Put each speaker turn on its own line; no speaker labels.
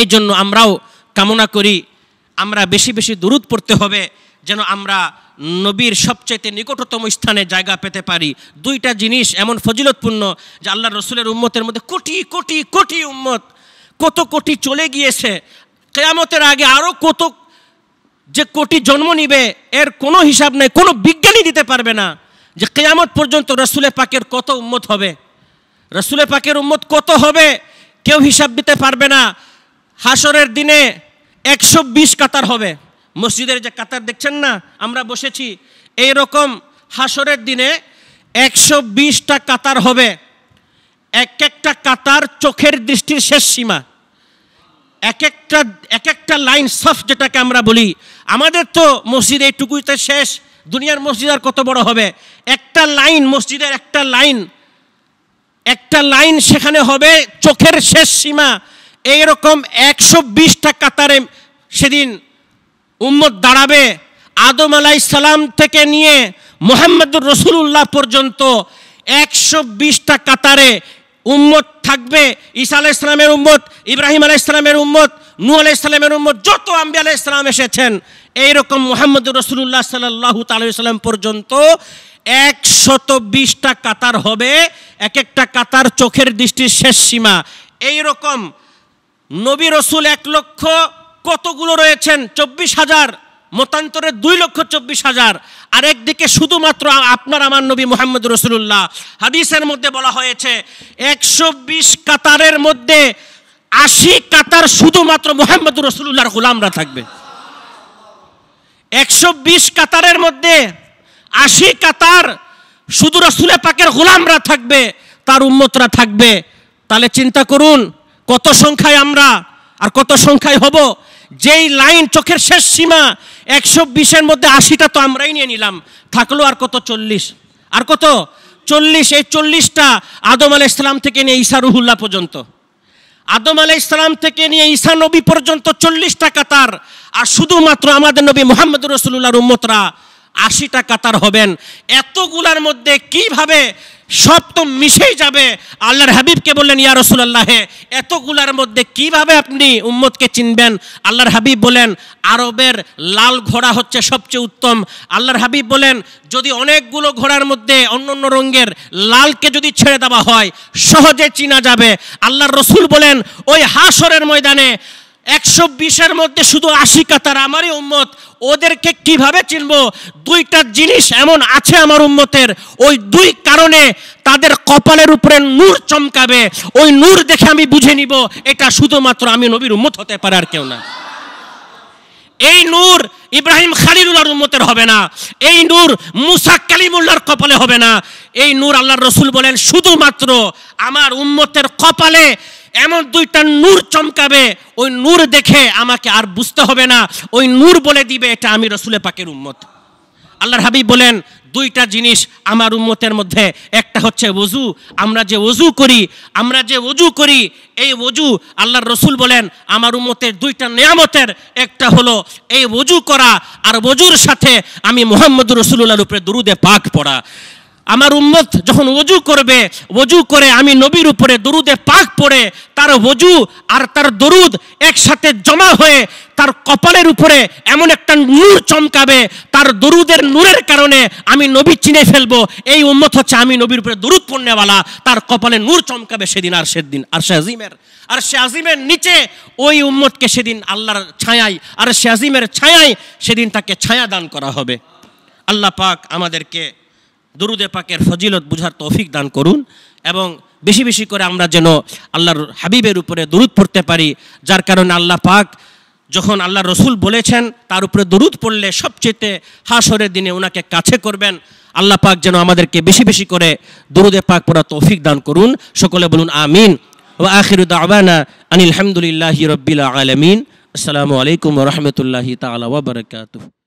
এই জন্য আমরাও কামনা করি আমরা বেশি বেশি দূরত পড়তে হবে যেন আমরা নবীর সবচেয়ে নিকটতম স্থানে জায়গা পেতে পারি দুইটা জিনিস এমন ফজিলতপূর্ণ যে আল্লাহ রসুলের উম্মতের মধ্যে কোটি কোটি কোটি উম্মত কত কোটি চলে গিয়েছে কেয়ামতের আগে আরও কত যে কোটি জন্ম নিবে এর কোনো হিসাব নেই কোনো বিজ্ঞানী দিতে পারবে না যে কেয়ামত পর্যন্ত রসুলে পাকের কত উম্মত হবে রসুলে পাকের উম্মত কত হবে কেউ হিসাব দিতে পারবে না হাসরের দিনে একশো বিশ কাতার হবে মসজিদের যে কাতার দেখছেন না আমরা বসেছি এই রকম হাসরের দিনে একশো বিশটা কাতার হবে এক একটা কাতার চোখের দৃষ্টির শেষ সীমা এক একটা এক একটা লাইন সফ যেটাকে আমরা বলি আমাদের তো মসজিদ টুকুইতে শেষ দুনিয়ার মসজিদ আর কত বড় হবে একটা লাইন মসজিদের একটা লাইন একটা লাইন সেখানে হবে চোখের শেষ সীমা এইরকম একশো বিশটা কাতারে সেদিন উম্মত দাঁড়াবে আদম আলাই সালাম থেকে নিয়ে মোহাম্মদুর রসুল্লাহ পর্যন্ত একশো বিশটা কাতারে উম্মত থাকবে ঈসা আলাহ ইসলামের উম্মত ইব্রাহিম আলাহ ইসলামের উম্মত নু আলাহ ইসলামের উম্মত যত আম্বি আলাহ ইসলাম এসেছেন এইরকম মোহাম্মদুর রসুল্লাহ সাল্লাহ তালাম পর্যন্ত একশত বিশটা কাতার হবে এক একটা কাতার চোখের দৃষ্টির শেষ সীমা এইরকম নবী রসুল এক লক্ষ কতগুলো রয়েছেন চব্বিশ হাজার মতান্তরে দুই লক্ষ চব্বিশ হাজার আর একদিকে শুধুমাত্র আপনার আমার নবী মোহাম্মদ রসুল্লাহ হাদিসের মধ্যে বলা হয়েছে একশো বিশ কাতারের মধ্যে আশি কাতার শুধুমাত্র মোহাম্মদ রসুল্লাহর গুলামরা থাকবে একশো বিশ কাতারের মধ্যে আশি কাতার শুধু রসুলে পাকের গুলামরা থাকবে তার উন্মতরা থাকবে তাহলে চিন্তা করুন কত সংখ্যায় আমরা আর কত সংখ্যায় হব যেই লাইন চোখের শেষ সীমা একশো বিশের মধ্যে আশিটা তো আমরাই নিয়ে নিলাম থাকলো আর কত চল্লিশ আর কত চল্লিশ এই চল্লিশটা আদম আল ইসলাম থেকে নিয়ে ঈশা রুহুল্লাহ পর্যন্ত আদম আলা ইসলাম থেকে নিয়ে ঈশা নবী পর্যন্ত চল্লিশটা কাতার আর শুধুমাত্র আমাদের নবী মোহাম্মদ রসুল্লাহ উম্মতরা আশিটা কাতার হবেন এতগুলার মধ্যে কিভাবে সব তো মিশেই যাবে আল্লাহর হাবিবকে বললেন ইয়া হে এতগুলার মধ্যে কিভাবে আপনি উম্মতকে চিনবেন আল্লাহর হাবিব বলেন আরবের লাল ঘোড়া হচ্ছে সবচেয়ে উত্তম আল্লাহর হাবিব বলেন যদি অনেকগুলো ঘোড়ার মধ্যে অন্য অন্য রঙের লালকে যদি ছেড়ে দেওয়া হয় সহজে চিনা যাবে আল্লাহর রসুল বলেন ওই হাসরের ময়দানে একশো বিশের মধ্যে শুধু আশি কাতার আমারই উম্মত ওদেরকে কিভাবে চিনব দুইটা জিনিস এমন আছে আমার উম্মতের ওই দুই কারণে তাদের কপালের উপরে নূর চমকাবে ওই নূর দেখে আমি বুঝে নিব এটা শুধুমাত্র আমি নবীর উম্মত হতে পারে আর কেউ না এই নূর ইব্রাহিম খালিলুল্লাহর উম্মতের হবে না এই নূর মুসা কালিমুল্লাহর কপালে হবে না এই নূর আল্লাহর রসুল বলেন শুধুমাত্র আমার উম্মতের কপালে এমন দুইটা নূর চমকাবে ওই নূর দেখে আমাকে আর বুঝতে হবে না ওই নূর বলে দিবে এটা আমি রসুলে পাকের উম্মত আল্লাহর হাবিব বলেন দুইটা জিনিস আমার উম্মতের মধ্যে একটা হচ্ছে ওজু আমরা যে ওজু করি আমরা যে ওজু করি এই ওজু আল্লাহর রসুল বলেন আমার উম্মতের দুইটা নিয়ামতের একটা হলো এই ওজু করা আর ওজুর সাথে আমি মোহাম্মদ রসুল্লাহর উপরে দুরুদে পাক পড়া আমার উম্মত যখন ওজু করবে ওজু করে আমি নবীর উপরে দরুদে পাক পড়ে তার ওজু আর তার দরুদ একসাথে জমা হয়ে তার কপালের উপরে এমন একটা নূর চমকাবে তার দরুদের নূরের কারণে আমি নবী চিনে ফেলবো এই উম্মত হচ্ছে আমি নবীর উপরে দরুদ পণ্যওয়ালা তার কপালে নূর চমকাবে সেদিন আর সেদিন আর সে আজিমের আর সে আজিমের নিচে ওই উম্মতকে সেদিন আল্লাহর ছায়াই আর সে আজিমের ছায়ায় সেদিন তাকে ছায়া দান করা হবে আল্লাহ পাক আমাদেরকে দরুদে পাকের ফজিলত বুঝার তৌফিক দান করুন এবং বেশি বেশি করে আমরা যেন আল্লাহর হাবিবের উপরে দরুদ পড়তে পারি যার কারণে আল্লাহ পাক যখন আল্লাহ রসুল বলেছেন তার উপরে দরুদ পড়লে সবচেয়েতে হাসরের দিনে ওনাকে কাছে করবেন আল্লাহ পাক যেন আমাদেরকে বেশি বেশি করে দরুদে পাক পড়া তৌফিক দান করুন সকলে বলুন আমিন ও আখিরুদ আবানা আনিল হামদুলিল্লাহি রব্বিল আলমিন আসসালামু আলাইকুম রহমতুল্লাহ তালা